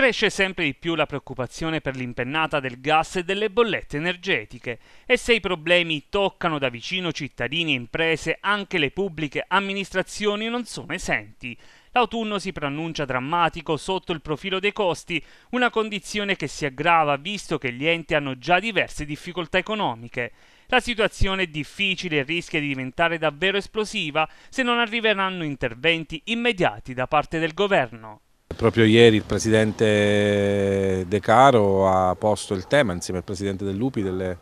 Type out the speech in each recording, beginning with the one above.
Cresce sempre di più la preoccupazione per l'impennata del gas e delle bollette energetiche e se i problemi toccano da vicino cittadini e imprese, anche le pubbliche amministrazioni non sono esenti. L'autunno si preannuncia drammatico sotto il profilo dei costi, una condizione che si aggrava visto che gli enti hanno già diverse difficoltà economiche. La situazione è difficile e rischia di diventare davvero esplosiva se non arriveranno interventi immediati da parte del governo. Proprio ieri il presidente De Caro ha posto il tema insieme al presidente dell'UPI delle,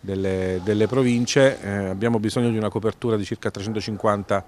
delle, delle province, eh, abbiamo bisogno di una copertura di circa 350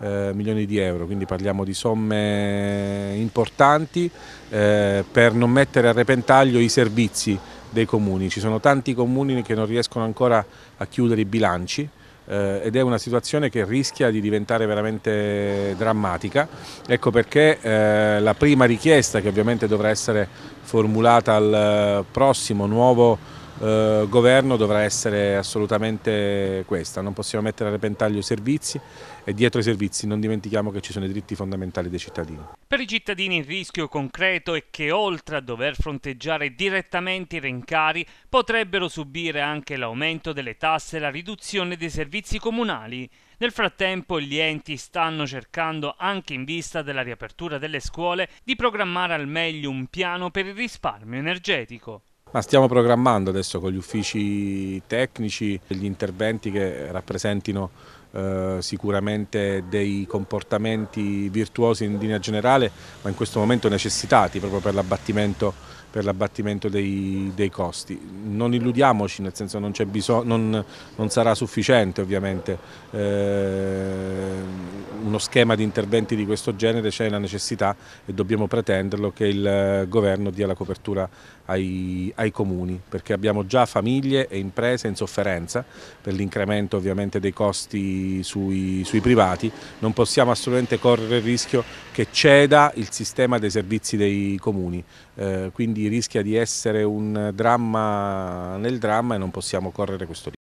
eh, milioni di euro, quindi parliamo di somme importanti eh, per non mettere a repentaglio i servizi dei comuni. Ci sono tanti comuni che non riescono ancora a chiudere i bilanci, eh, ed è una situazione che rischia di diventare veramente drammatica. Ecco perché eh, la prima richiesta che ovviamente dovrà essere formulata al eh, prossimo nuovo eh, governo dovrà essere assolutamente questa, non possiamo mettere a repentaglio i servizi e dietro i servizi non dimentichiamo che ci sono i diritti fondamentali dei cittadini. Per i cittadini il rischio concreto è che oltre a dover fronteggiare direttamente i rincari potrebbero subire anche l'aumento delle tasse e la riduzione dei servizi comunali. Nel frattempo gli enti stanno cercando, anche in vista della riapertura delle scuole, di programmare al meglio un piano per il risparmio energetico. Ma stiamo programmando adesso con gli uffici tecnici gli interventi che rappresentino eh, sicuramente dei comportamenti virtuosi in linea generale, ma in questo momento necessitati proprio per l'abbattimento per l'abbattimento dei, dei, costi. Non illudiamoci, nel senso non, bisogno, non, non sarà sufficiente ovviamente. Eh, uno schema di interventi di questo genere c'è la necessità e dobbiamo pretenderlo che il eh, governo dia la copertura ai, ai comuni perché abbiamo già famiglie e imprese in sofferenza per l'incremento ovviamente dei costi sui, sui privati, non possiamo assolutamente correre il rischio che ceda il sistema dei servizi dei comuni, eh, quindi rischia di essere un dramma nel dramma e non possiamo correre questo rischio.